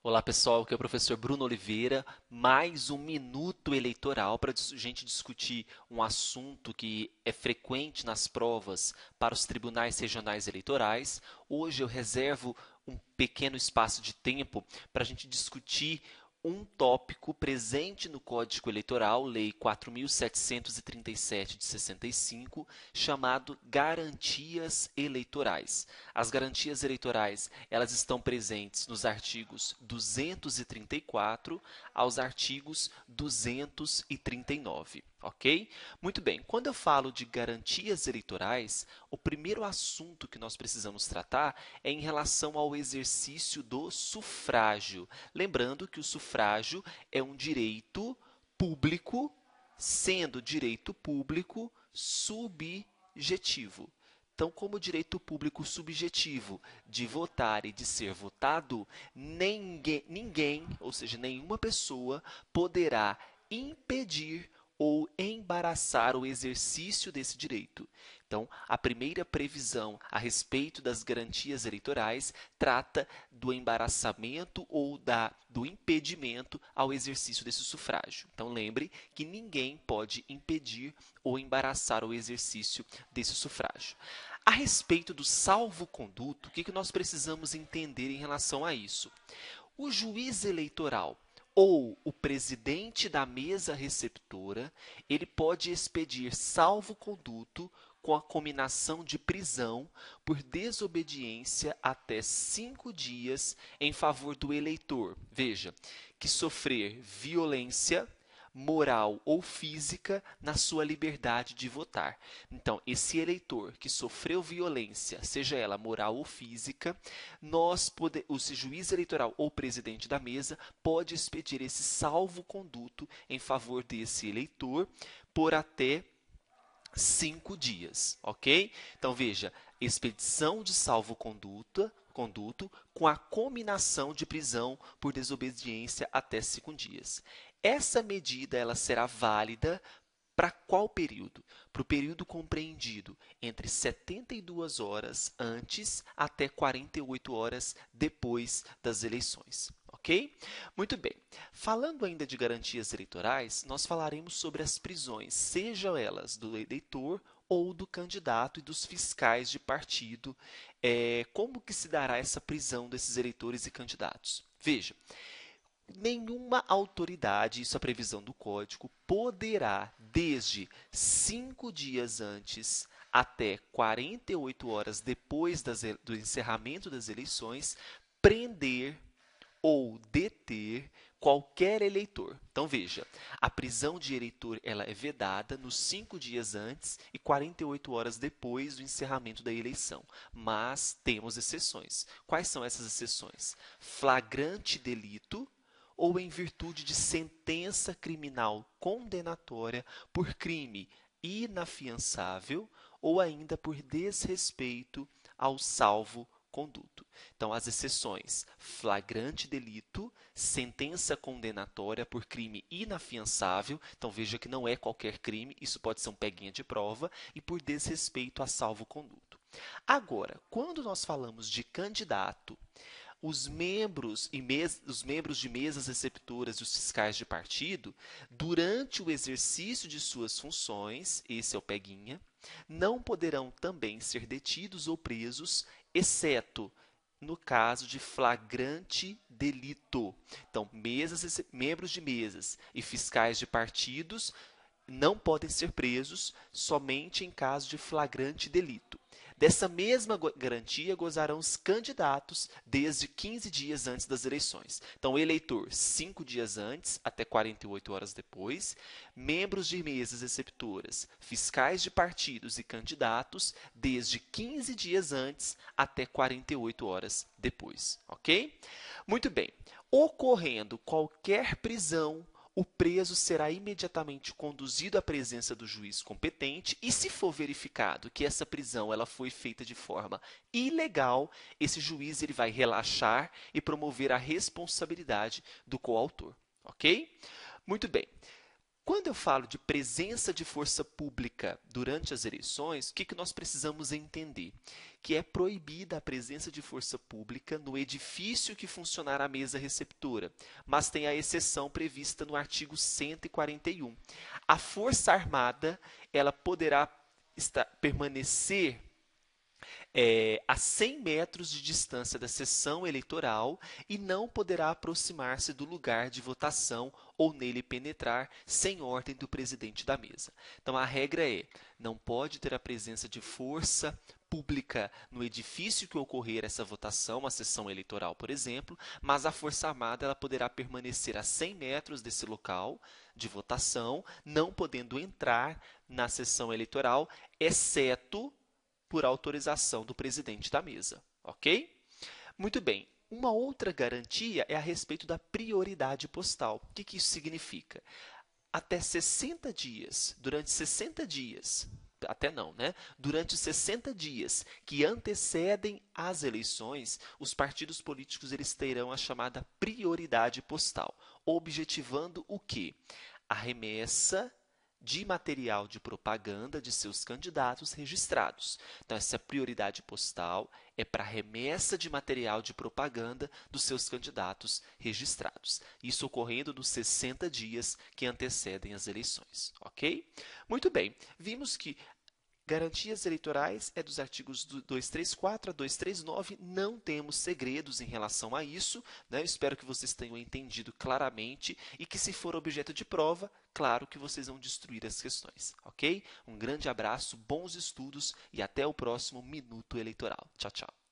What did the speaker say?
Olá pessoal, aqui é o professor Bruno Oliveira. Mais um minuto eleitoral para a gente discutir um assunto que é frequente nas provas para os tribunais regionais eleitorais. Hoje eu reservo um pequeno espaço de tempo para a gente discutir um tópico presente no Código Eleitoral, Lei 4.737 de 65, chamado garantias eleitorais. As garantias eleitorais elas estão presentes nos artigos 234 aos artigos 239. Ok? Muito bem. Quando eu falo de garantias eleitorais, o primeiro assunto que nós precisamos tratar é em relação ao exercício do sufrágio. Lembrando que o sufrágio é um direito público, sendo direito público subjetivo. Então, como direito público subjetivo de votar e de ser votado, ninguém, ninguém ou seja, nenhuma pessoa poderá impedir ou embaraçar o exercício desse direito. Então, a primeira previsão a respeito das garantias eleitorais trata do embaraçamento ou da, do impedimento ao exercício desse sufrágio. Então, lembre que ninguém pode impedir ou embaraçar o exercício desse sufrágio. A respeito do salvo-conduto, o que nós precisamos entender em relação a isso? O juiz eleitoral ou o presidente da mesa receptora, ele pode expedir salvo-conduto com a cominação de prisão por desobediência até cinco dias em favor do eleitor. Veja, que sofrer violência moral ou física na sua liberdade de votar. Então, esse eleitor que sofreu violência, seja ela moral ou física, nós pode, o juiz eleitoral ou presidente da mesa pode expedir esse salvo-conduto em favor desse eleitor por até cinco dias, ok? Então veja, expedição de salvo-conduta conduto com a cominação de prisão por desobediência até cinco dias. Essa medida ela será válida para qual período? Para o período compreendido entre 72 horas antes até 48 horas depois das eleições. Ok? Muito bem. Falando ainda de garantias eleitorais, nós falaremos sobre as prisões, sejam elas do eleitor ou do candidato e dos fiscais de partido. É, como que se dará essa prisão desses eleitores e candidatos? Veja, nenhuma autoridade, isso é a previsão do código, poderá, desde cinco dias antes até 48 horas depois das, do encerramento das eleições, prender ou deter qualquer eleitor. Então veja, a prisão de eleitor ela é vedada nos cinco dias antes e 48 horas depois do encerramento da eleição. Mas temos exceções. Quais são essas exceções? Flagrante delito, ou em virtude de sentença criminal condenatória por crime inafiançável ou ainda por desrespeito ao salvo conduto. Então, as exceções: flagrante delito, sentença condenatória por crime inafiançável. Então, veja que não é qualquer crime, isso pode ser um peguinha de prova, e por desrespeito a salvo conduto. Agora, quando nós falamos de candidato, os membros e mes, os membros de mesas receptoras e os fiscais de partido, durante o exercício de suas funções, esse é o peguinha, não poderão também ser detidos ou presos, exceto no caso de flagrante delito. Então, mesas, membros de mesas e fiscais de partidos não podem ser presos somente em caso de flagrante delito. Dessa mesma garantia gozarão os candidatos desde 15 dias antes das eleições. Então, eleitor, 5 dias antes até 48 horas depois, membros de mesas receptoras, fiscais de partidos e candidatos desde 15 dias antes até 48 horas depois, OK? Muito bem. Ocorrendo qualquer prisão o preso será imediatamente conduzido à presença do juiz competente e, se for verificado que essa prisão ela foi feita de forma ilegal, esse juiz ele vai relaxar e promover a responsabilidade do coautor. Ok? Muito bem. Quando eu falo de presença de força pública durante as eleições, o que, que nós precisamos entender? Que é proibida a presença de força pública no edifício que funcionar a mesa receptora, mas tem a exceção prevista no artigo 141. A Força Armada ela poderá estar, permanecer é, a 100 metros de distância da sessão eleitoral e não poderá aproximar-se do lugar de votação ou nele penetrar sem ordem do presidente da mesa. Então, a regra é: não pode ter a presença de força pública no edifício que ocorrer essa votação, uma sessão eleitoral, por exemplo, mas a Força Armada ela poderá permanecer a 100 metros desse local de votação, não podendo entrar na sessão eleitoral, exceto por autorização do presidente da mesa, ok? Muito bem. Uma outra garantia é a respeito da prioridade postal. O que, que isso significa? Até 60 dias, durante 60 dias, até não, né? Durante 60 dias que antecedem as eleições, os partidos políticos eles terão a chamada prioridade postal, objetivando o que? A remessa de material de propaganda de seus candidatos registrados. Então, essa prioridade postal é para remessa de material de propaganda dos seus candidatos registrados. Isso ocorrendo nos 60 dias que antecedem as eleições, ok? Muito bem, vimos que Garantias eleitorais é dos artigos 234 a 239, não temos segredos em relação a isso. Né? espero que vocês tenham entendido claramente e que, se for objeto de prova, claro que vocês vão destruir as questões, ok? Um grande abraço, bons estudos e até o próximo Minuto Eleitoral. Tchau, tchau.